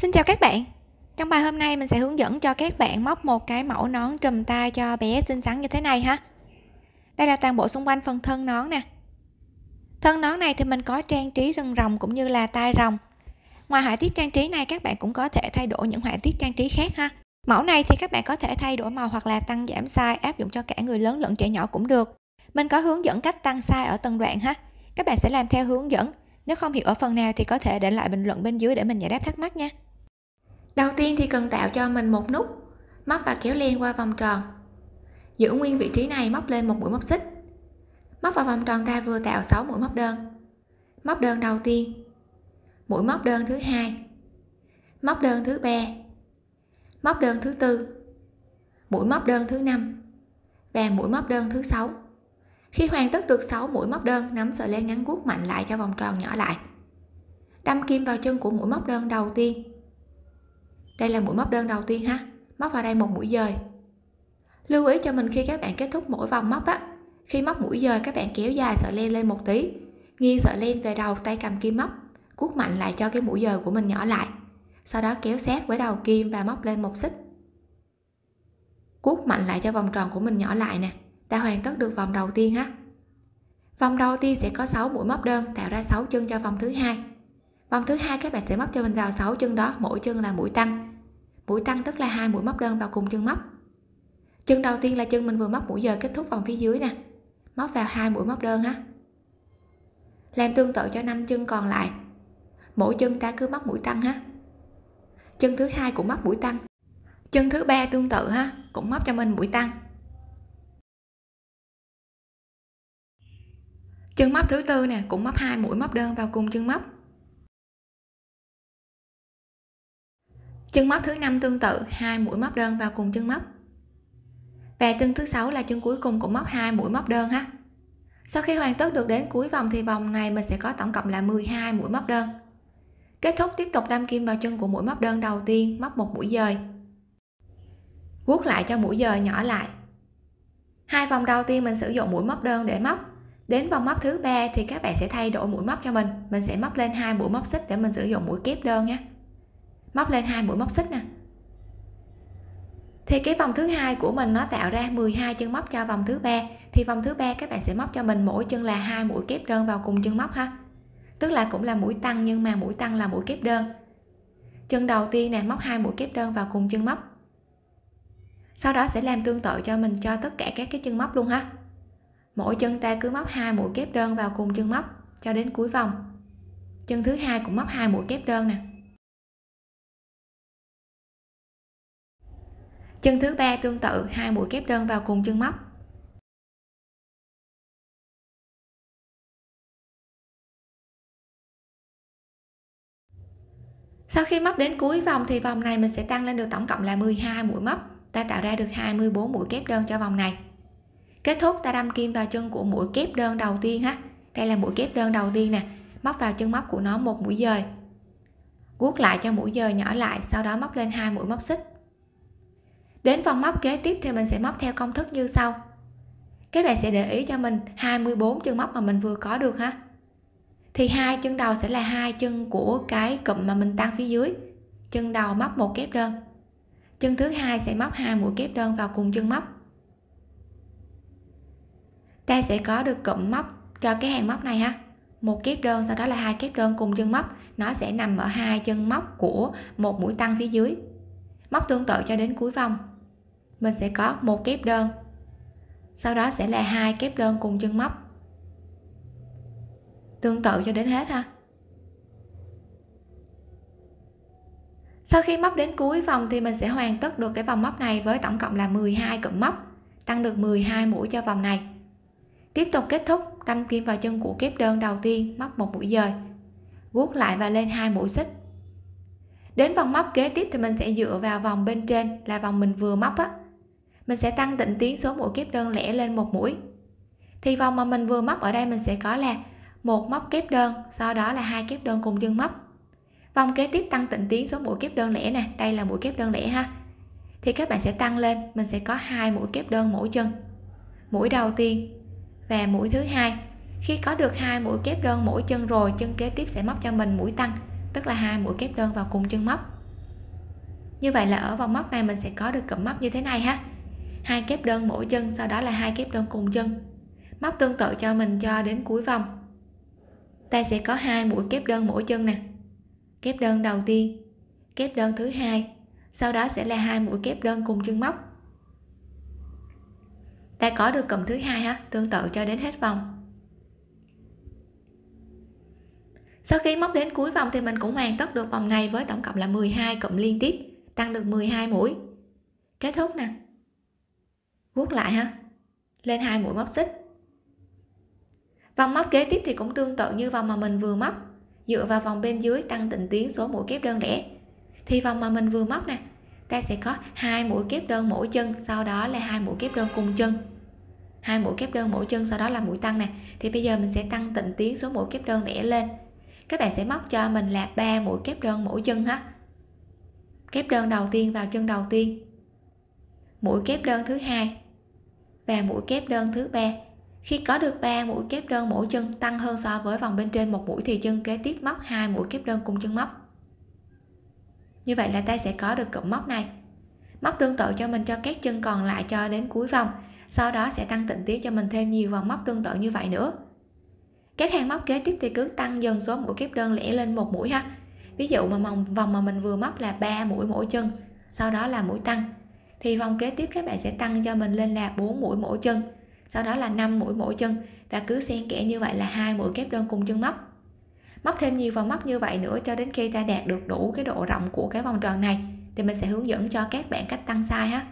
Xin chào các bạn Trong bài hôm nay mình sẽ hướng dẫn cho các bạn móc một cái mẫu nón trùm tay cho bé xinh xắn như thế này ha Đây là toàn bộ xung quanh phần thân nón nè Thân nón này thì mình có trang trí rừng rồng cũng như là tai rồng Ngoài họa tiết trang trí này các bạn cũng có thể thay đổi những họa tiết trang trí khác ha Mẫu này thì các bạn có thể thay đổi màu hoặc là tăng giảm size áp dụng cho cả người lớn lẫn trẻ nhỏ cũng được Mình có hướng dẫn cách tăng size ở từng đoạn ha Các bạn sẽ làm theo hướng dẫn nếu không hiểu ở phần nào thì có thể để lại bình luận bên dưới để mình giải đáp thắc mắc nha đầu tiên thì cần tạo cho mình một nút móc và kéo len qua vòng tròn giữ nguyên vị trí này móc lên một mũi móc xích móc vào vòng tròn ta vừa tạo 6 mũi móc đơn móc đơn đầu tiên mũi móc đơn thứ hai móc đơn thứ ba móc đơn thứ tư mũi móc đơn thứ năm và mũi móc đơn thứ sáu khi hoàn tất được 6 mũi móc đơn nắm sợi len ngắn guốc mạnh lại cho vòng tròn nhỏ lại đâm kim vào chân của mũi móc đơn đầu tiên đây là mũi móc đơn đầu tiên ha móc vào đây một mũi dời lưu ý cho mình khi các bạn kết thúc mỗi vòng móc á khi móc mũi dời các bạn kéo dài sợi len lên một tí nghiêng sợi len về đầu tay cầm kim móc cuốc mạnh lại cho cái mũi dời của mình nhỏ lại sau đó kéo sát với đầu kim và móc lên một xích cuốc mạnh lại cho vòng tròn của mình nhỏ lại nè đã hoàn tất được vòng đầu tiên ha vòng đầu tiên sẽ có 6 mũi móc đơn tạo ra 6 chân cho vòng thứ hai vòng thứ hai các bạn sẽ móc cho mình vào 6 chân đó mỗi chân là mũi tăng mũi tăng tức là hai mũi móc đơn vào cùng chân móc chân đầu tiên là chân mình vừa móc mũi giờ kết thúc vòng phía dưới nè móc vào hai mũi móc đơn ha làm tương tự cho năm chân còn lại mỗi chân ta cứ móc mũi tăng ha chân thứ hai cũng móc mũi tăng chân thứ ba tương tự ha cũng móc cho mình mũi tăng chân móc thứ tư nè cũng móc hai mũi móc đơn vào cùng chân móc chân móc thứ năm tương tự hai mũi móc đơn vào cùng chân móc và chân thứ sáu là chân cuối cùng cũng móc hai mũi móc đơn ha sau khi hoàn tất được đến cuối vòng thì vòng này mình sẽ có tổng cộng là 12 mũi móc đơn kết thúc tiếp tục đâm kim vào chân của mũi móc đơn đầu tiên móc một mũi dời vuốt lại cho mũi dời nhỏ lại hai vòng đầu tiên mình sử dụng mũi móc đơn để móc đến vòng móc thứ ba thì các bạn sẽ thay đổi mũi móc cho mình mình sẽ móc lên hai mũi móc xích để mình sử dụng mũi kép đơn nhé móc lên hai mũi móc xích nè thì cái vòng thứ hai của mình nó tạo ra 12 chân móc cho vòng thứ ba thì vòng thứ ba các bạn sẽ móc cho mình mỗi chân là hai mũi kép đơn vào cùng chân móc ha tức là cũng là mũi tăng nhưng mà mũi tăng là mũi kép đơn chân đầu tiên nè móc hai mũi kép đơn vào cùng chân móc sau đó sẽ làm tương tự cho mình cho tất cả các cái chân móc luôn ha mỗi chân ta cứ móc hai mũi kép đơn vào cùng chân móc cho đến cuối vòng chân thứ hai cũng móc hai mũi kép đơn nè chân thứ ba tương tự hai mũi kép đơn vào cùng chân móc sau khi móc đến cuối vòng thì vòng này mình sẽ tăng lên được tổng cộng là 12 mũi móc ta tạo ra được 24 mũi kép đơn cho vòng này kết thúc ta đâm kim vào chân của mũi kép đơn đầu tiên ha đây là mũi kép đơn đầu tiên nè móc vào chân móc của nó một mũi dời guốc lại cho mũi dời nhỏ lại sau đó móc lên hai mũi móc xích đến vòng móc kế tiếp thì mình sẽ móc theo công thức như sau các bạn sẽ để ý cho mình 24 chân móc mà mình vừa có được ha thì hai chân đầu sẽ là hai chân của cái cụm mà mình tăng phía dưới chân đầu móc một kép đơn chân thứ hai sẽ móc hai mũi kép đơn vào cùng chân móc ta sẽ có được cụm móc cho cái hàng móc này ha một kép đơn sau đó là hai kép đơn cùng chân móc nó sẽ nằm ở hai chân móc của một mũi tăng phía dưới móc tương tự cho đến cuối vòng mình sẽ có một kép đơn sau đó sẽ là hai kép đơn cùng chân móc tương tự cho đến hết ha sau khi móc đến cuối vòng thì mình sẽ hoàn tất được cái vòng móc này với tổng cộng là 12 cụm móc tăng được 12 mũi cho vòng này tiếp tục kết thúc đâm kim vào chân của kép đơn đầu tiên móc một mũi dời guốc lại và lên hai mũi xích đến vòng móc kế tiếp thì mình sẽ dựa vào vòng bên trên là vòng mình vừa móc á mình sẽ tăng định tiến số mũi kép đơn lẻ lên một mũi thì vòng mà mình vừa móc ở đây mình sẽ có là một móc kép đơn sau đó là hai kép đơn cùng dương móc vòng kế tiếp tăng tịnh tiến số mũi kép đơn lẻ nè đây là mũi kép đơn lẻ ha thì các bạn sẽ tăng lên mình sẽ có hai mũi kép đơn mỗi chân mũi đầu tiên và mũi thứ hai khi có được hai mũi kép đơn mỗi chân rồi chân kế tiếp sẽ móc cho mình mũi tăng tức là hai mũi kép đơn vào cùng chân móc như vậy là ở vòng móc này mình sẽ có được cụm móc như thế này ha hai kép đơn mỗi chân sau đó là hai kép đơn cùng chân móc tương tự cho mình cho đến cuối vòng ta sẽ có hai mũi kép đơn mỗi chân nè kép đơn đầu tiên kép đơn thứ hai sau đó sẽ là hai mũi kép đơn cùng chân móc ta có được cụm thứ hai ha tương tự cho đến hết vòng sau khi móc đến cuối vòng thì mình cũng hoàn tất được vòng này với tổng cộng là 12 cụm liên tiếp tăng được 12 mũi kết thúc nè vuốt lại ha lên hai mũi móc xích vòng móc kế tiếp thì cũng tương tự như vòng mà mình vừa móc dựa vào vòng bên dưới tăng tình tiến số mũi kép đơn lẻ thì vòng mà mình vừa móc nè ta sẽ có hai mũi kép đơn mỗi chân sau đó là hai mũi kép đơn cùng chân hai mũi kép đơn mỗi chân sau đó là mũi tăng nè thì bây giờ mình sẽ tăng tịnh tiến số mũi kép đơn lẻ lên các bạn sẽ móc cho mình là ba mũi kép đơn mỗi chân ha kép đơn đầu tiên vào chân đầu tiên mũi kép đơn thứ hai và mũi kép đơn thứ ba khi có được 3 mũi kép đơn mỗi chân tăng hơn so với vòng bên trên một mũi thì chân kế tiếp móc hai mũi kép đơn cùng chân móc như vậy là ta sẽ có được cụm móc này móc tương tự cho mình cho các chân còn lại cho đến cuối vòng sau đó sẽ tăng tịnh tiết cho mình thêm nhiều vòng móc tương tự như vậy nữa các hàng móc kế tiếp thì cứ tăng dần số mũi kép đơn lẻ lên một mũi ha ví dụ mà vòng mà mình vừa móc là 3 mũi mỗi chân sau đó là mũi tăng thì vòng kế tiếp các bạn sẽ tăng cho mình lên là 4 mũi mỗi chân sau đó là 5 mũi mỗi chân và cứ xen kẽ như vậy là hai mũi kép đơn cùng chân móc móc thêm nhiều vòng móc như vậy nữa cho đến khi ta đạt được đủ cái độ rộng của cái vòng tròn này thì mình sẽ hướng dẫn cho các bạn cách tăng size ha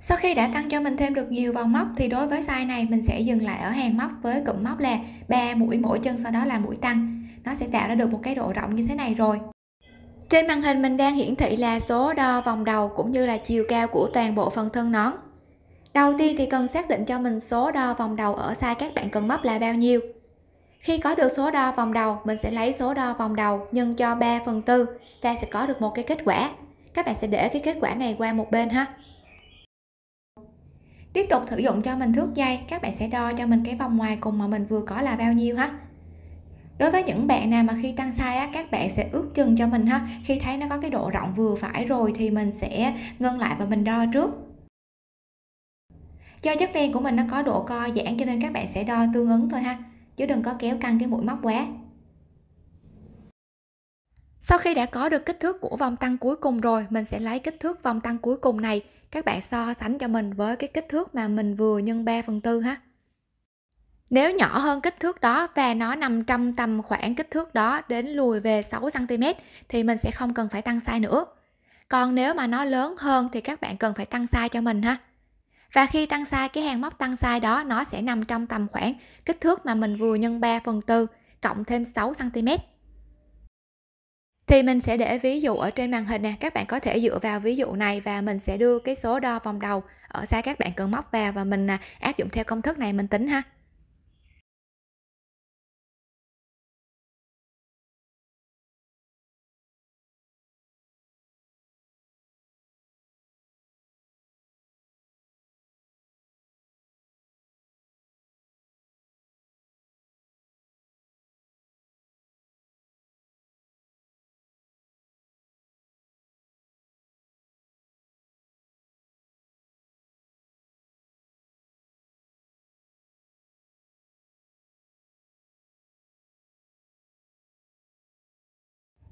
sau khi đã tăng cho mình thêm được nhiều vòng móc thì đối với size này mình sẽ dừng lại ở hàng móc với cụm móc là 3 mũi mỗi chân sau đó là mũi tăng nó sẽ tạo ra được một cái độ rộng như thế này rồi trên màn hình mình đang hiển thị là số đo vòng đầu cũng như là chiều cao của toàn bộ phần thân nón. Đầu tiên thì cần xác định cho mình số đo vòng đầu ở size các bạn cần móc là bao nhiêu. Khi có được số đo vòng đầu, mình sẽ lấy số đo vòng đầu nhân cho 3 phần 4, ta sẽ có được một cái kết quả. Các bạn sẽ để cái kết quả này qua một bên ha. Tiếp tục sử dụng cho mình thước dây, các bạn sẽ đo cho mình cái vòng ngoài cùng mà mình vừa có là bao nhiêu ha đối với những bạn nào mà khi tăng size á các bạn sẽ ước chừng cho mình ha khi thấy nó có cái độ rộng vừa phải rồi thì mình sẽ ngưng lại và mình đo trước cho chất len của mình nó có độ co giãn cho nên các bạn sẽ đo tương ứng thôi ha chứ đừng có kéo căng cái mũi móc quá sau khi đã có được kích thước của vòng tăng cuối cùng rồi mình sẽ lấy kích thước vòng tăng cuối cùng này các bạn so sánh cho mình với cái kích thước mà mình vừa nhân 3 phần tư ha nếu nhỏ hơn kích thước đó và nó nằm trong tầm khoảng kích thước đó đến lùi về 6cm thì mình sẽ không cần phải tăng size nữa. Còn nếu mà nó lớn hơn thì các bạn cần phải tăng size cho mình ha. Và khi tăng size, cái hàng móc tăng size đó nó sẽ nằm trong tầm khoảng kích thước mà mình vừa nhân 3 phần 4 cộng thêm 6cm. Thì mình sẽ để ví dụ ở trên màn hình nè, các bạn có thể dựa vào ví dụ này và mình sẽ đưa cái số đo vòng đầu ở xa các bạn cần móc vào và mình à, áp dụng theo công thức này mình tính ha.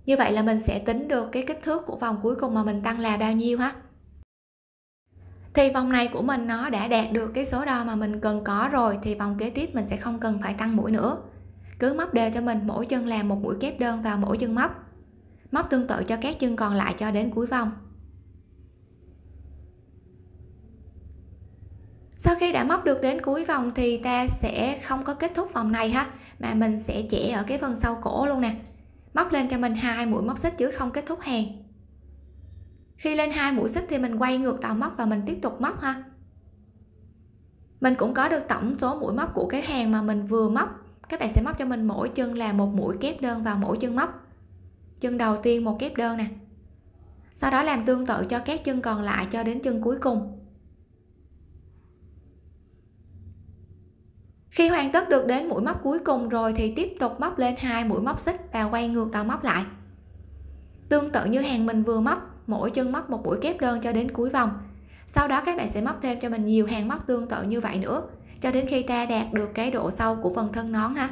như vậy là mình sẽ tính được cái kích thước của vòng cuối cùng mà mình tăng là bao nhiêu ha thì vòng này của mình nó đã đạt được cái số đo mà mình cần có rồi thì vòng kế tiếp mình sẽ không cần phải tăng mũi nữa cứ móc đều cho mình mỗi chân làm một mũi kép đơn vào mỗi chân móc móc tương tự cho các chân còn lại cho đến cuối vòng sau khi đã móc được đến cuối vòng thì ta sẽ không có kết thúc vòng này ha mà mình sẽ chẻ ở cái phần sau cổ luôn nè móc lên cho mình hai mũi móc xích chứ không kết thúc hàng khi lên hai mũi xích thì mình quay ngược đầu móc và mình tiếp tục móc ha mình cũng có được tổng số mũi móc của cái hàng mà mình vừa móc các bạn sẽ móc cho mình mỗi chân là một mũi kép đơn vào mỗi chân móc chân đầu tiên một kép đơn nè sau đó làm tương tự cho các chân còn lại cho đến chân cuối cùng khi hoàn tất được đến mũi móc cuối cùng rồi thì tiếp tục móc lên hai mũi móc xích và quay ngược đầu móc lại tương tự như hàng mình vừa móc mỗi chân móc một mũi kép đơn cho đến cuối vòng sau đó các bạn sẽ móc thêm cho mình nhiều hàng móc tương tự như vậy nữa cho đến khi ta đạt được cái độ sâu của phần thân nón ha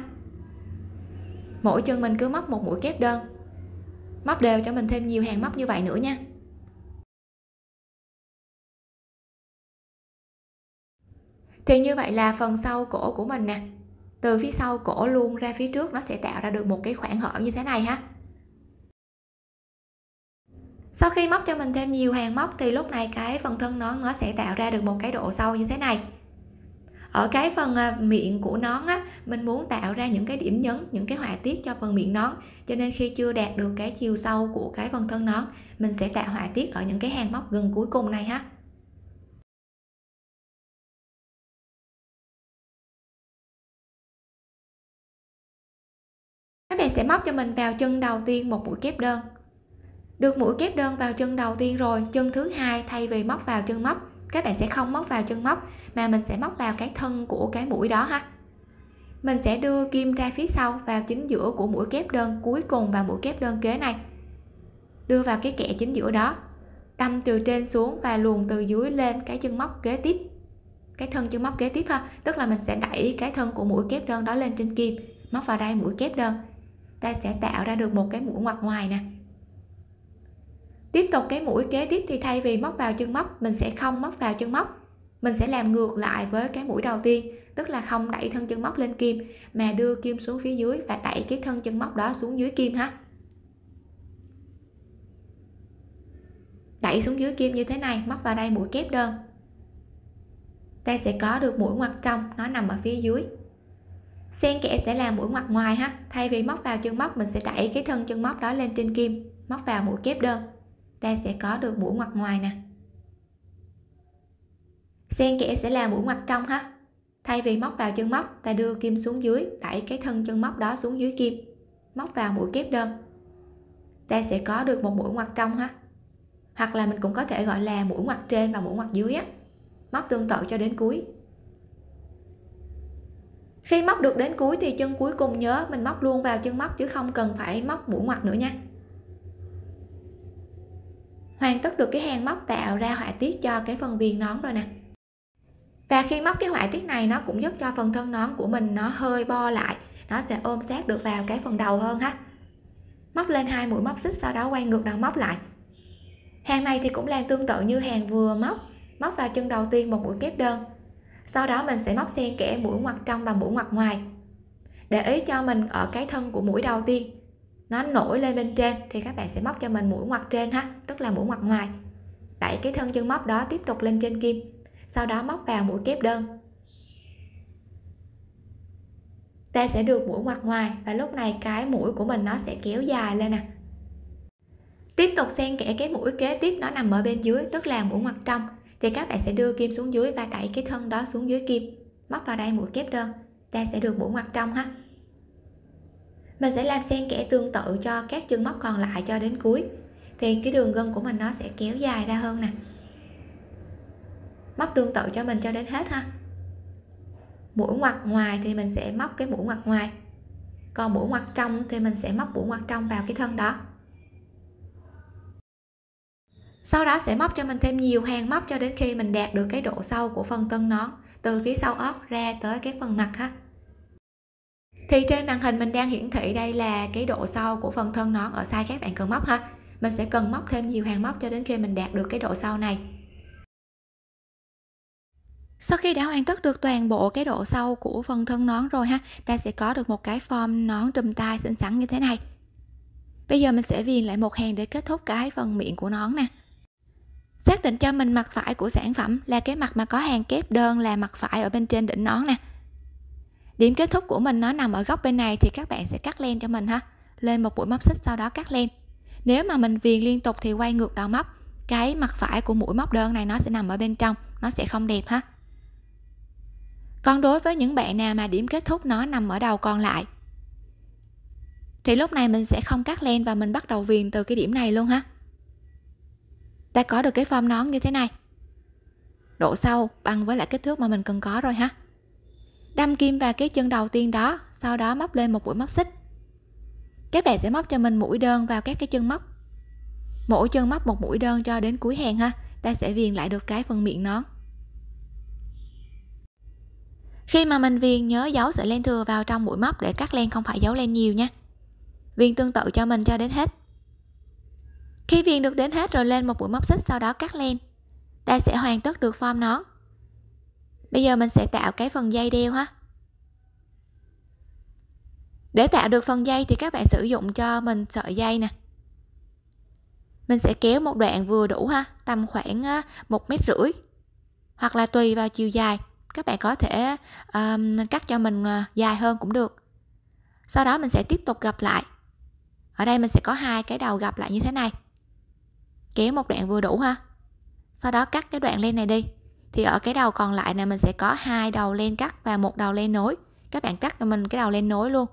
mỗi chân mình cứ móc một mũi kép đơn móc đều cho mình thêm nhiều hàng móc như vậy nữa nha thì như vậy là phần sau cổ của mình nè từ phía sau cổ luôn ra phía trước nó sẽ tạo ra được một cái khoảng hở như thế này ha sau khi móc cho mình thêm nhiều hàng móc thì lúc này cái phần thân nón nó sẽ tạo ra được một cái độ sâu như thế này ở cái phần à, miệng của nón á mình muốn tạo ra những cái điểm nhấn những cái họa tiết cho phần miệng nón cho nên khi chưa đạt được cái chiều sâu của cái phần thân nón mình sẽ tạo họa tiết ở những cái hàng móc gần cuối cùng này ha sẽ móc cho mình vào chân đầu tiên một mũi kép đơn được mũi kép đơn vào chân đầu tiên rồi chân thứ hai thay vì móc vào chân móc các bạn sẽ không móc vào chân móc mà mình sẽ móc vào cái thân của cái mũi đó ha mình sẽ đưa kim ra phía sau vào chính giữa của mũi kép đơn cuối cùng và mũi kép đơn kế này đưa vào cái kẽ chính giữa đó đâm từ trên xuống và luồn từ dưới lên cái chân móc kế tiếp cái thân chân móc kế tiếp ha tức là mình sẽ đẩy cái thân của mũi kép đơn đó lên trên kim móc vào đây mũi kép đơn ta sẽ tạo ra được một cái mũi ngoặt ngoài nè tiếp tục cái mũi kế tiếp thì thay vì móc vào chân móc mình sẽ không móc vào chân móc mình sẽ làm ngược lại với cái mũi đầu tiên tức là không đẩy thân chân móc lên kim mà đưa kim xuống phía dưới và đẩy cái thân chân móc đó xuống dưới kim ha đẩy xuống dưới kim như thế này móc vào đây mũi kép đơn ta sẽ có được mũi ngoặt trong nó nằm ở phía dưới xen kẽ sẽ là mũi mặt ngoài ha thay vì móc vào chân móc mình sẽ đẩy cái thân chân móc đó lên trên kim móc vào mũi kép đơn ta sẽ có được mũi mặt ngoài nè xen kẽ sẽ là mũi mặt trong ha thay vì móc vào chân móc ta đưa kim xuống dưới đẩy cái thân chân móc đó xuống dưới kim móc vào mũi kép đơn ta sẽ có được một mũi mặt trong ha hoặc là mình cũng có thể gọi là mũi mặt trên và mũi mặt dưới á móc tương tự cho đến cuối khi móc được đến cuối thì chân cuối cùng nhớ mình móc luôn vào chân móc chứ không cần phải móc mũi ngoặt nữa nha hoàn tất được cái hàng móc tạo ra họa tiết cho cái phần viền nón rồi nè và khi móc cái họa tiết này nó cũng giúp cho phần thân nón của mình nó hơi bo lại nó sẽ ôm sát được vào cái phần đầu hơn ha móc lên hai mũi móc xích sau đó quay ngược đầu móc lại hàng này thì cũng làm tương tự như hàng vừa móc móc vào chân đầu tiên một mũi kép đơn sau đó mình sẽ móc xen kẽ mũi ngoặt trong và mũi ngoặt ngoài để ý cho mình ở cái thân của mũi đầu tiên nó nổi lên bên trên thì các bạn sẽ móc cho mình mũi ngoặt trên ha tức là mũi ngoặt ngoài đẩy cái thân chân móc đó tiếp tục lên trên kim sau đó móc vào mũi kép đơn ta sẽ được mũi ngoặt ngoài và lúc này cái mũi của mình nó sẽ kéo dài lên nè à. tiếp tục xen kẽ cái mũi kế tiếp nó nằm ở bên dưới tức là mũi ngoặt trong thì các bạn sẽ đưa kim xuống dưới và đẩy cái thân đó xuống dưới kim móc vào đây mũi kép đơn ta sẽ được mũi mặt trong ha mình sẽ làm xen kẽ tương tự cho các chân móc còn lại cho đến cuối thì cái đường gân của mình nó sẽ kéo dài ra hơn nè móc tương tự cho mình cho đến hết ha mũi ngoặt ngoài thì mình sẽ móc cái mũi ngoặt ngoài còn mũi ngoặt trong thì mình sẽ móc mũi ngoặt trong vào cái thân đó sau đó sẽ móc cho mình thêm nhiều hàng móc cho đến khi mình đạt được cái độ sâu của phần tân nón từ phía sau ót ra tới cái phần mặt ha thì trên màn hình mình đang hiển thị đây là cái độ sâu của phần thân nón ở size các bạn cần móc ha mình sẽ cần móc thêm nhiều hàng móc cho đến khi mình đạt được cái độ sâu này sau khi đã hoàn tất được toàn bộ cái độ sâu của phần thân nón rồi ha ta sẽ có được một cái form nón trùm tai xinh xắn như thế này bây giờ mình sẽ viền lại một hàng để kết thúc cái phần miệng của nón nè xác định cho mình mặt phải của sản phẩm là cái mặt mà có hàng kép đơn là mặt phải ở bên trên đỉnh nón nè điểm kết thúc của mình nó nằm ở góc bên này thì các bạn sẽ cắt len cho mình ha lên một mũi móc xích sau đó cắt len nếu mà mình viền liên tục thì quay ngược đầu móc cái mặt phải của mũi móc đơn này nó sẽ nằm ở bên trong nó sẽ không đẹp ha còn đối với những bạn nào mà điểm kết thúc nó nằm ở đầu còn lại thì lúc này mình sẽ không cắt len và mình bắt đầu viền từ cái điểm này luôn ha ta có được cái form nón như thế này độ sâu bằng với lại kích thước mà mình cần có rồi ha đâm kim vào cái chân đầu tiên đó sau đó móc lên một mũi móc xích các bạn sẽ móc cho mình mũi đơn vào các cái chân móc mỗi chân móc một mũi đơn cho đến cuối hàng ha ta sẽ viền lại được cái phần miệng nón khi mà mình viền nhớ giấu sợi len thừa vào trong mũi móc để cắt len không phải giấu len nhiều nha viền tương tự cho mình cho đến hết khi viền được đến hết rồi lên một mũi móc xích sau đó cắt len. Ta sẽ hoàn tất được form nón. Bây giờ mình sẽ tạo cái phần dây đeo ha. Để tạo được phần dây thì các bạn sử dụng cho mình sợi dây nè. Mình sẽ kéo một đoạn vừa đủ ha, tầm khoảng 1 ờ, mét rưỡi hoặc là tùy vào chiều dài. Các bạn có thể um, cắt cho mình ờ, dài hơn cũng được. Sau đó mình sẽ tiếp tục gặp lại. Ở đây mình sẽ có hai cái đầu gặp lại như thế này kéo một đoạn vừa đủ ha sau đó cắt cái đoạn len này đi thì ở cái đầu còn lại này mình sẽ có hai đầu len cắt và một đầu len nối các bạn cắt cho mình cái đầu len nối luôn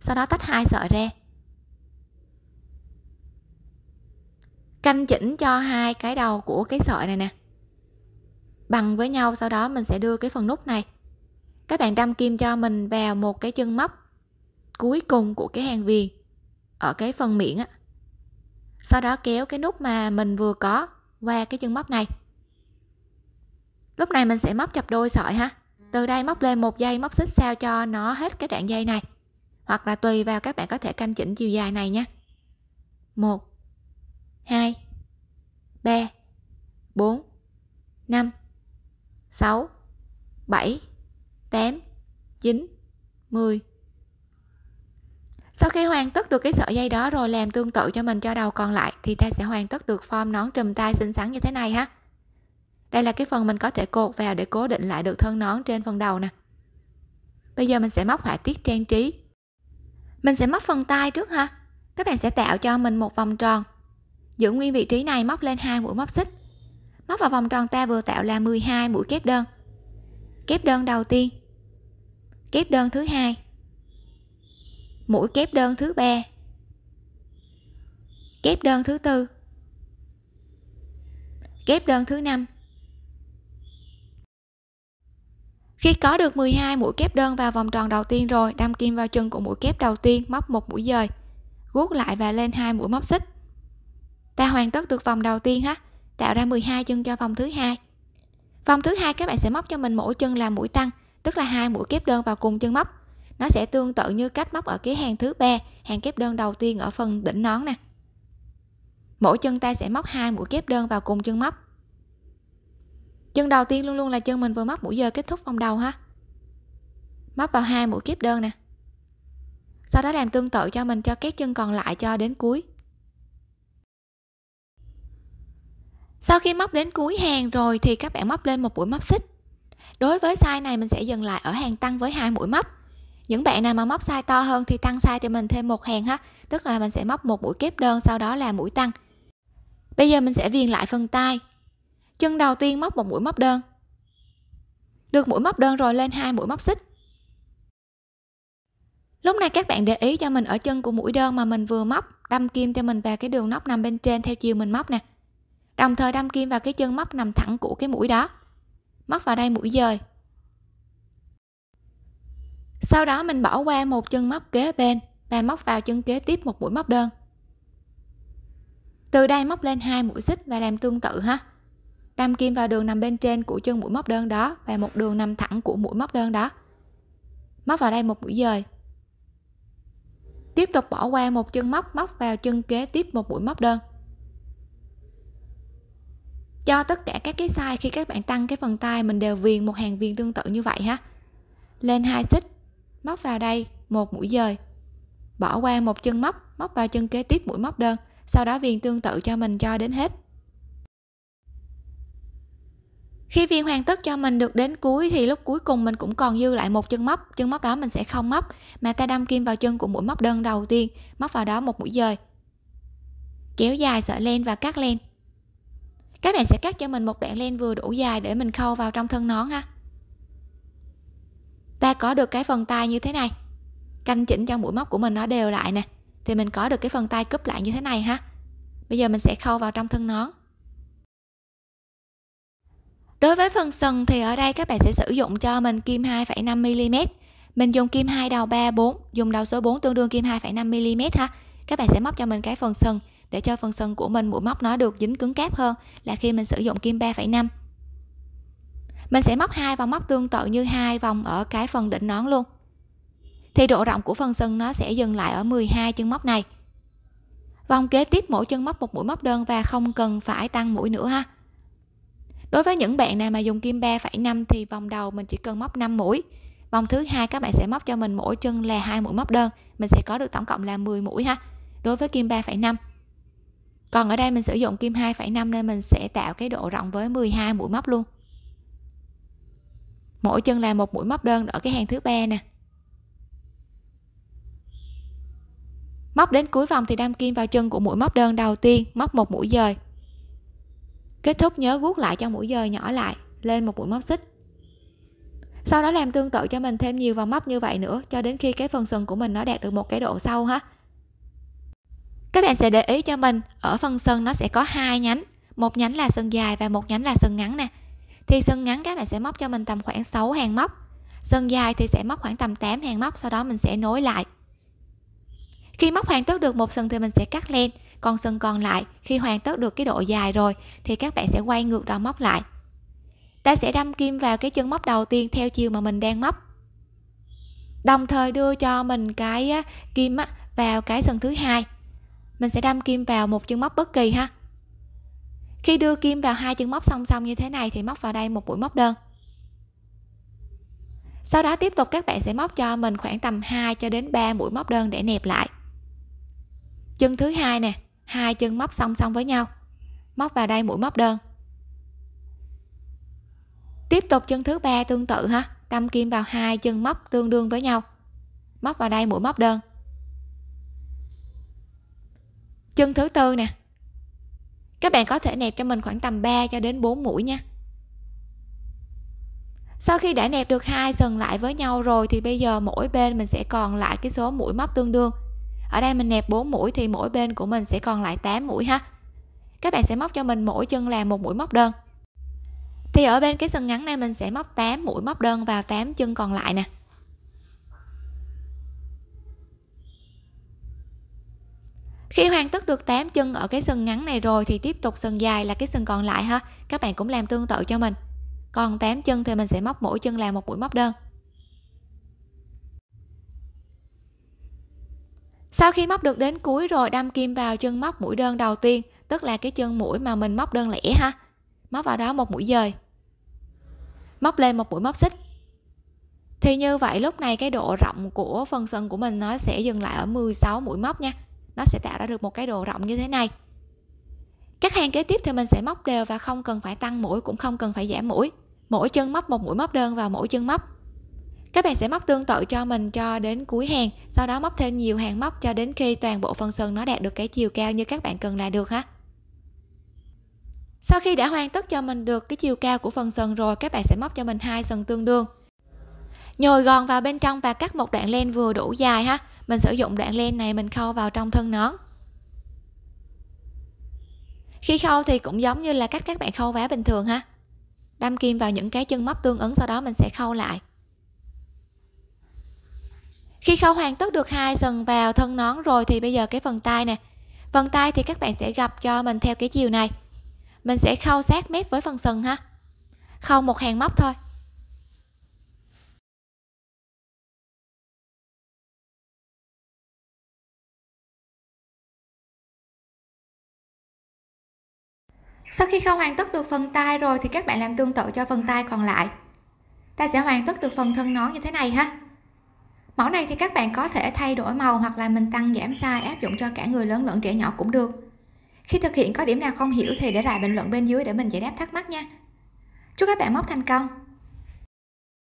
sau đó tách hai sợi ra canh chỉnh cho hai cái đầu của cái sợi này nè bằng với nhau sau đó mình sẽ đưa cái phần nút này các bạn đâm kim cho mình vào một cái chân móc cuối cùng của cái hàng viền ở cái phần miệng á sau đó kéo cái nút mà mình vừa có qua cái chân móc này lúc này mình sẽ móc chập đôi sợi ha từ đây móc lên một dây móc xích sao cho nó hết cái đoạn dây này hoặc là tùy vào các bạn có thể canh chỉnh chiều dài này nha 1 2 3 4 5 6 7 8 9 10 sau khi hoàn tất được cái sợi dây đó rồi làm tương tự cho mình cho đầu còn lại thì ta sẽ hoàn tất được form nón trùm tay xinh xắn như thế này ha đây là cái phần mình có thể cột vào để cố định lại được thân nón trên phần đầu nè bây giờ mình sẽ móc họa tiết trang trí mình sẽ móc phần tay trước ha các bạn sẽ tạo cho mình một vòng tròn giữ nguyên vị trí này móc lên hai mũi móc xích móc vào vòng tròn ta vừa tạo là 12 mũi kép đơn kép đơn đầu tiên kép đơn thứ hai mũi kép đơn thứ ba kép đơn thứ tư kép đơn thứ năm khi có được 12 mũi kép đơn vào vòng tròn đầu tiên rồi đâm kim vào chân của mũi kép đầu tiên móc một mũi dời gút lại và lên hai mũi móc xích ta hoàn tất được vòng đầu tiên ha tạo ra 12 chân cho vòng thứ hai vòng thứ hai các bạn sẽ móc cho mình mỗi chân là mũi tăng tức là hai mũi kép đơn vào cùng chân móc nó sẽ tương tự như cách móc ở cái hàng thứ ba hàng kép đơn đầu tiên ở phần đỉnh nón nè mỗi chân ta sẽ móc hai mũi kép đơn vào cùng chân móc chân đầu tiên luôn luôn là chân mình vừa móc mũi giờ kết thúc vòng đầu ha móc vào hai mũi kép đơn nè sau đó làm tương tự cho mình cho các chân còn lại cho đến cuối sau khi móc đến cuối hàng rồi thì các bạn móc lên một mũi móc xích đối với size này mình sẽ dừng lại ở hàng tăng với hai mũi móc những bạn nào mà móc size to hơn thì tăng size cho mình thêm một hàng ha tức là mình sẽ móc một mũi kép đơn sau đó là mũi tăng bây giờ mình sẽ viền lại phần tay chân đầu tiên móc một mũi móc đơn được mũi móc đơn rồi lên hai mũi móc xích lúc này các bạn để ý cho mình ở chân của mũi đơn mà mình vừa móc đâm kim cho mình vào cái đường nóc nằm bên trên theo chiều mình móc nè đồng thời đâm kim vào cái chân móc nằm thẳng của cái mũi đó móc vào đây mũi dời sau đó mình bỏ qua một chân móc kế bên và móc vào chân kế tiếp một mũi móc đơn từ đây móc lên hai mũi xích và làm tương tự ha đâm kim vào đường nằm bên trên của chân mũi móc đơn đó và một đường nằm thẳng của mũi móc đơn đó móc vào đây một mũi dời tiếp tục bỏ qua một chân móc móc vào chân kế tiếp một mũi móc đơn cho tất cả các cái size khi các bạn tăng cái phần tay mình đều viền một hàng viền tương tự như vậy ha lên hai xích móc vào đây một mũi dời bỏ qua một chân móc móc vào chân kế tiếp mũi móc đơn sau đó viền tương tự cho mình cho đến hết khi viên hoàn tất cho mình được đến cuối thì lúc cuối cùng mình cũng còn dư lại một chân móc chân móc đó mình sẽ không móc mà ta đâm kim vào chân của mũi móc đơn đầu tiên móc vào đó một mũi dời kéo dài sợi len và cắt len các bạn sẽ cắt cho mình một đoạn len vừa đủ dài để mình khâu vào trong thân nón ha ta có được cái phần tay như thế này canh chỉnh cho mũi móc của mình nó đều lại nè thì mình có được cái phần tay cúp lại như thế này ha bây giờ mình sẽ khâu vào trong thân nón đối với phần sần thì ở đây các bạn sẽ sử dụng cho mình kim 2,5 mm mình dùng kim 2 đầu 3 4 dùng đầu số 4 tương đương kim 2,5 mm ha các bạn sẽ móc cho mình cái phần sần để cho phần sần của mình mũi móc nó được dính cứng cáp hơn là khi mình sử dụng kim 3,5 mình sẽ móc hai vòng móc tương tự như hai vòng ở cái phần đỉnh nón luôn thì độ rộng của phần sừng nó sẽ dừng lại ở 12 chân móc này vòng kế tiếp mỗi chân móc một mũi móc đơn và không cần phải tăng mũi nữa ha đối với những bạn nào mà dùng kim 3,5 thì vòng đầu mình chỉ cần móc 5 mũi vòng thứ hai các bạn sẽ móc cho mình mỗi chân là hai mũi móc đơn mình sẽ có được tổng cộng là 10 mũi ha đối với kim 3,5 còn ở đây mình sử dụng kim 2,5 nên mình sẽ tạo cái độ rộng với 12 mũi móc luôn mỗi chân làm một mũi móc đơn ở cái hàng thứ ba nè móc đến cuối vòng thì đâm kim vào chân của mũi móc đơn đầu tiên móc một mũi dời kết thúc nhớ guốc lại cho mũi dời nhỏ lại lên một mũi móc xích sau đó làm tương tự cho mình thêm nhiều vòng móc như vậy nữa cho đến khi cái phần sừng của mình nó đạt được một cái độ sâu ha các bạn sẽ để ý cho mình ở phần sừng nó sẽ có hai nhánh một nhánh là sừng dài và một nhánh là sừng ngắn nè thì sân ngắn các bạn sẽ móc cho mình tầm khoảng 6 hàng móc sân dài thì sẽ móc khoảng tầm 8 hàng móc sau đó mình sẽ nối lại khi móc hoàn tất được một sừng thì mình sẽ cắt len còn sừng còn lại khi hoàn tất được cái độ dài rồi thì các bạn sẽ quay ngược đầu móc lại ta sẽ đâm kim vào cái chân móc đầu tiên theo chiều mà mình đang móc đồng thời đưa cho mình cái kim vào cái sừng thứ hai mình sẽ đâm kim vào một chân móc bất kỳ ha khi đưa kim vào hai chân móc song song như thế này thì móc vào đây một mũi móc đơn sau đó tiếp tục các bạn sẽ móc cho mình khoảng tầm 2 cho đến 3 mũi móc đơn để nẹp lại chân thứ hai nè hai chân móc song song với nhau móc vào đây mũi móc đơn tiếp tục chân thứ ba tương tự ha đâm kim vào hai chân móc tương đương với nhau móc vào đây mũi móc đơn chân thứ tư nè các bạn có thể nẹp cho mình khoảng tầm 3 cho đến 4 mũi nha sau khi đã nẹp được hai sừng lại với nhau rồi thì bây giờ mỗi bên mình sẽ còn lại cái số mũi móc tương đương ở đây mình nẹp 4 mũi thì mỗi bên của mình sẽ còn lại 8 mũi ha các bạn sẽ móc cho mình mỗi chân là một mũi móc đơn thì ở bên cái sừng ngắn này mình sẽ móc 8 mũi móc đơn vào 8 chân còn lại nè khi hoàn tất được 8 chân ở cái sừng ngắn này rồi thì tiếp tục sừng dài là cái sừng còn lại ha các bạn cũng làm tương tự cho mình còn 8 chân thì mình sẽ móc mỗi chân là một mũi móc đơn sau khi móc được đến cuối rồi đâm kim vào chân móc mũi đơn đầu tiên tức là cái chân mũi mà mình móc đơn lẻ ha móc vào đó một mũi dời móc lên một mũi móc xích thì như vậy lúc này cái độ rộng của phần sân của mình nó sẽ dừng lại ở 16 mũi móc nha nó sẽ tạo ra được một cái độ rộng như thế này các hàng kế tiếp thì mình sẽ móc đều và không cần phải tăng mũi cũng không cần phải giảm mũi mỗi chân móc một mũi móc đơn vào mỗi chân móc các bạn sẽ móc tương tự cho mình cho đến cuối hàng sau đó móc thêm nhiều hàng móc cho đến khi toàn bộ phần sừng nó đạt được cái chiều cao như các bạn cần là được ha sau khi đã hoàn tất cho mình được cái chiều cao của phần sừng rồi các bạn sẽ móc cho mình hai sừng tương đương nhồi gòn vào bên trong và cắt một đoạn len vừa đủ dài ha mình sử dụng đoạn len này mình khâu vào trong thân nón khi khâu thì cũng giống như là cách các bạn khâu vá bình thường ha đâm kim vào những cái chân móc tương ứng sau đó mình sẽ khâu lại khi khâu hoàn tất được hai sừng vào thân nón rồi thì bây giờ cái phần tay nè phần tay thì các bạn sẽ gặp cho mình theo cái chiều này mình sẽ khâu sát mép với phần sừng ha khâu một hàng móc thôi sau khi khâu hoàn tất được phần tay rồi thì các bạn làm tương tự cho phần tay còn lại ta sẽ hoàn tất được phần thân nón như thế này ha mẫu này thì các bạn có thể thay đổi màu hoặc là mình tăng giảm size áp dụng cho cả người lớn lẫn trẻ nhỏ cũng được khi thực hiện có điểm nào không hiểu thì để lại bình luận bên dưới để mình giải đáp thắc mắc nha chúc các bạn móc thành công